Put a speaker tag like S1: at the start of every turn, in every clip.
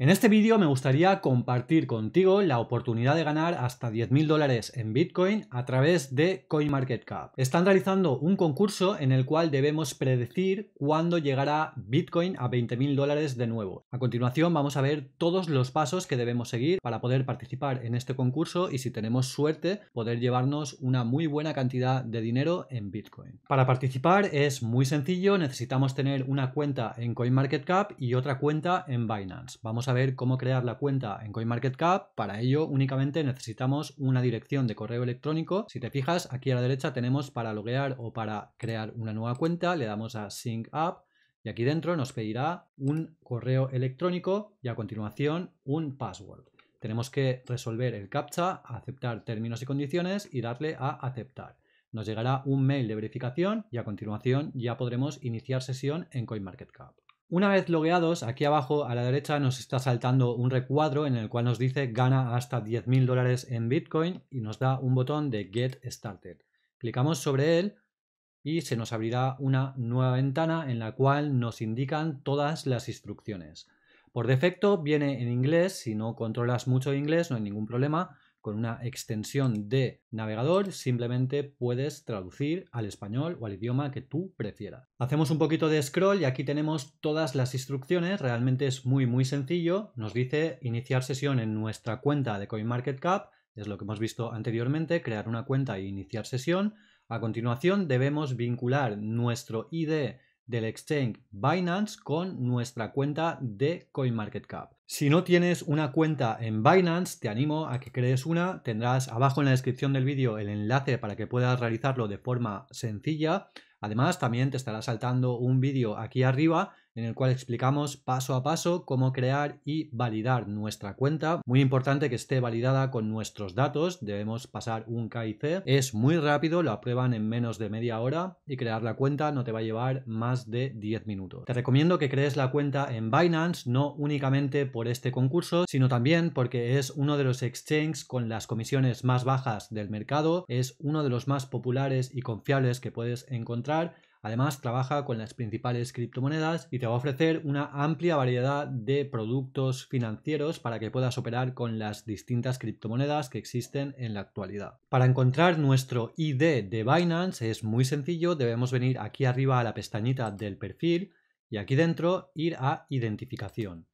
S1: En este vídeo me gustaría compartir contigo la oportunidad de ganar hasta 10.000 dólares en Bitcoin a través de CoinMarketCap. Están realizando un concurso en el cual debemos predecir cuándo llegará Bitcoin a 20.000 dólares de nuevo. A continuación vamos a ver todos los pasos que debemos seguir para poder participar en este concurso y si tenemos suerte poder llevarnos una muy buena cantidad de dinero en Bitcoin. Para participar es muy sencillo, necesitamos tener una cuenta en CoinMarketCap y otra cuenta en Binance. Vamos a ver cómo crear la cuenta en CoinMarketCap. Para ello únicamente necesitamos una dirección de correo electrónico. Si te fijas, aquí a la derecha tenemos para loguear o para crear una nueva cuenta. Le damos a Sync Up y aquí dentro nos pedirá un correo electrónico y a continuación un password. Tenemos que resolver el CAPTCHA, aceptar términos y condiciones y darle a aceptar. Nos llegará un mail de verificación y a continuación ya podremos iniciar sesión en CoinMarketCap. Una vez logueados, aquí abajo a la derecha nos está saltando un recuadro en el cual nos dice gana hasta 10.000 dólares en Bitcoin y nos da un botón de Get Started. Clicamos sobre él y se nos abrirá una nueva ventana en la cual nos indican todas las instrucciones. Por defecto viene en inglés, si no controlas mucho inglés no hay ningún problema, con una extensión de navegador, simplemente puedes traducir al español o al idioma que tú prefieras. Hacemos un poquito de scroll y aquí tenemos todas las instrucciones, realmente es muy muy sencillo, nos dice iniciar sesión en nuestra cuenta de CoinMarketCap, es lo que hemos visto anteriormente, crear una cuenta e iniciar sesión. A continuación debemos vincular nuestro ID del exchange Binance con nuestra cuenta de CoinMarketCap. Si no tienes una cuenta en Binance, te animo a que crees una. Tendrás abajo en la descripción del vídeo el enlace para que puedas realizarlo de forma sencilla. Además, también te estará saltando un vídeo aquí arriba en el cual explicamos paso a paso cómo crear y validar nuestra cuenta. Muy importante que esté validada con nuestros datos. Debemos pasar un KIC. Es muy rápido, lo aprueban en menos de media hora y crear la cuenta no te va a llevar más de 10 minutos. Te recomiendo que crees la cuenta en Binance, no únicamente por este concurso, sino también porque es uno de los exchanges con las comisiones más bajas del mercado, es uno de los más populares y confiables que puedes encontrar Además, trabaja con las principales criptomonedas y te va a ofrecer una amplia variedad de productos financieros para que puedas operar con las distintas criptomonedas que existen en la actualidad. Para encontrar nuestro ID de Binance es muy sencillo, debemos venir aquí arriba a la pestañita del perfil y aquí dentro ir a identificación.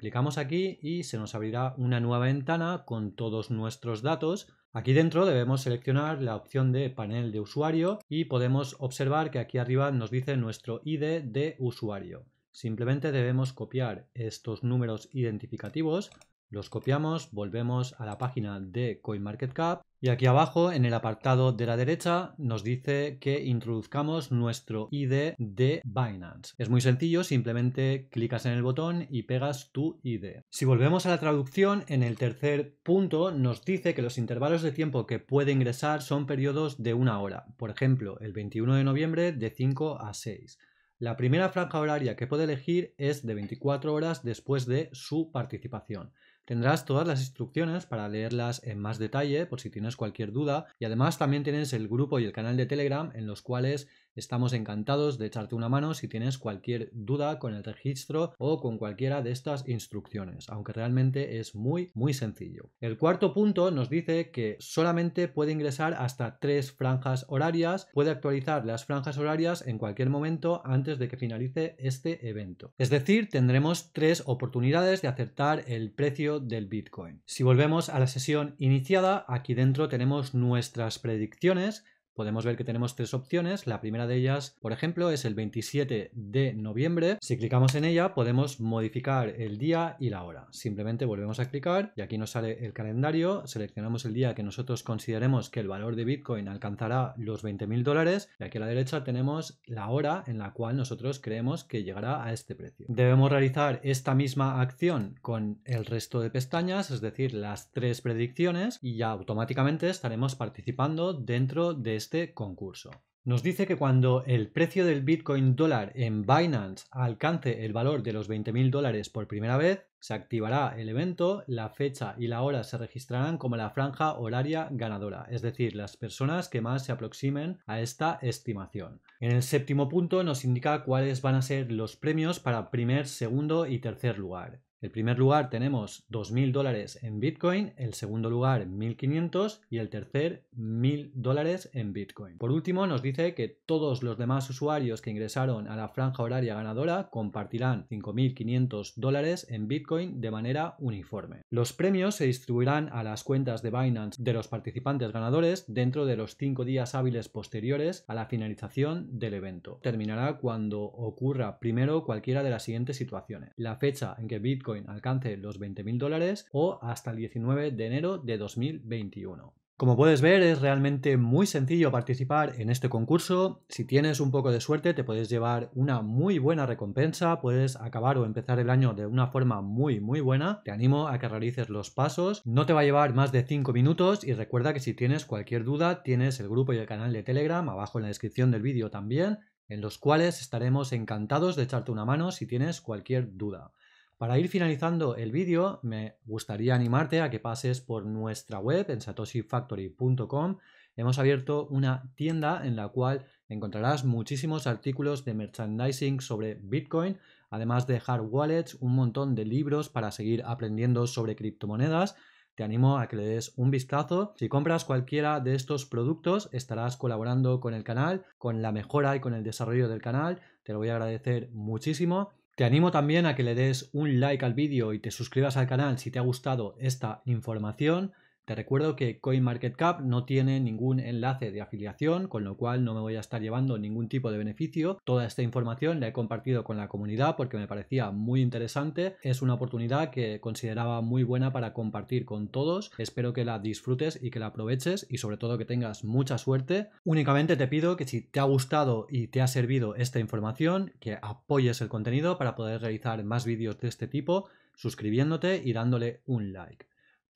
S1: Clicamos aquí y se nos abrirá una nueva ventana con todos nuestros datos. Aquí dentro debemos seleccionar la opción de panel de usuario y podemos observar que aquí arriba nos dice nuestro ID de usuario. Simplemente debemos copiar estos números identificativos los copiamos, volvemos a la página de CoinMarketCap y aquí abajo en el apartado de la derecha nos dice que introduzcamos nuestro ID de Binance. Es muy sencillo, simplemente clicas en el botón y pegas tu ID. Si volvemos a la traducción, en el tercer punto nos dice que los intervalos de tiempo que puede ingresar son periodos de una hora. Por ejemplo, el 21 de noviembre de 5 a 6. La primera franja horaria que puede elegir es de 24 horas después de su participación. Tendrás todas las instrucciones para leerlas en más detalle por si tienes cualquier duda y además también tienes el grupo y el canal de Telegram en los cuales Estamos encantados de echarte una mano si tienes cualquier duda con el registro o con cualquiera de estas instrucciones, aunque realmente es muy, muy sencillo. El cuarto punto nos dice que solamente puede ingresar hasta tres franjas horarias, puede actualizar las franjas horarias en cualquier momento antes de que finalice este evento. Es decir, tendremos tres oportunidades de acertar el precio del Bitcoin. Si volvemos a la sesión iniciada, aquí dentro tenemos nuestras predicciones podemos ver que tenemos tres opciones. La primera de ellas, por ejemplo, es el 27 de noviembre. Si clicamos en ella, podemos modificar el día y la hora. Simplemente volvemos a clicar y aquí nos sale el calendario. Seleccionamos el día que nosotros consideremos que el valor de Bitcoin alcanzará los 20.000 dólares. Y aquí a la derecha tenemos la hora en la cual nosotros creemos que llegará a este precio. Debemos realizar esta misma acción con el resto de pestañas, es decir, las tres predicciones y ya automáticamente estaremos participando dentro de este este concurso. Nos dice que cuando el precio del Bitcoin dólar en Binance alcance el valor de los 20.000 dólares por primera vez, se activará el evento, la fecha y la hora se registrarán como la franja horaria ganadora, es decir, las personas que más se aproximen a esta estimación. En el séptimo punto nos indica cuáles van a ser los premios para primer, segundo y tercer lugar. El primer lugar tenemos 2.000 dólares en Bitcoin, el segundo lugar 1.500 y el tercer 1.000 dólares en Bitcoin. Por último, nos dice que todos los demás usuarios que ingresaron a la franja horaria ganadora compartirán 5.500 dólares en Bitcoin de manera uniforme. Los premios se distribuirán a las cuentas de Binance de los participantes ganadores dentro de los cinco días hábiles posteriores a la finalización del evento. Terminará cuando ocurra primero cualquiera de las siguientes situaciones. La fecha en que Bitcoin alcance los mil dólares o hasta el 19 de enero de 2021. Como puedes ver, es realmente muy sencillo participar en este concurso. Si tienes un poco de suerte, te puedes llevar una muy buena recompensa, puedes acabar o empezar el año de una forma muy, muy buena. Te animo a que realices los pasos. No te va a llevar más de 5 minutos y recuerda que si tienes cualquier duda, tienes el grupo y el canal de Telegram abajo en la descripción del vídeo también en los cuales estaremos encantados de echarte una mano si tienes cualquier duda. Para ir finalizando el vídeo, me gustaría animarte a que pases por nuestra web en satoshifactory.com. Hemos abierto una tienda en la cual encontrarás muchísimos artículos de merchandising sobre Bitcoin, además de hard wallets, un montón de libros para seguir aprendiendo sobre criptomonedas te animo a que le des un vistazo. Si compras cualquiera de estos productos, estarás colaborando con el canal, con la mejora y con el desarrollo del canal. Te lo voy a agradecer muchísimo. Te animo también a que le des un like al vídeo y te suscribas al canal si te ha gustado esta información. Te recuerdo que CoinMarketCap no tiene ningún enlace de afiliación, con lo cual no me voy a estar llevando ningún tipo de beneficio. Toda esta información la he compartido con la comunidad porque me parecía muy interesante. Es una oportunidad que consideraba muy buena para compartir con todos. Espero que la disfrutes y que la aproveches y sobre todo que tengas mucha suerte. Únicamente te pido que si te ha gustado y te ha servido esta información, que apoyes el contenido para poder realizar más vídeos de este tipo suscribiéndote y dándole un like.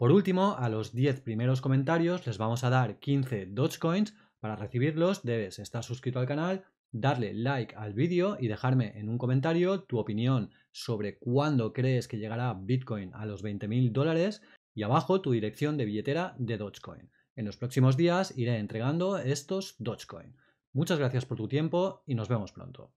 S1: Por último, a los 10 primeros comentarios les vamos a dar 15 Dogecoins. Para recibirlos debes estar suscrito al canal, darle like al vídeo y dejarme en un comentario tu opinión sobre cuándo crees que llegará Bitcoin a los 20.000 dólares y abajo tu dirección de billetera de Dogecoin. En los próximos días iré entregando estos Dogecoin. Muchas gracias por tu tiempo y nos vemos pronto.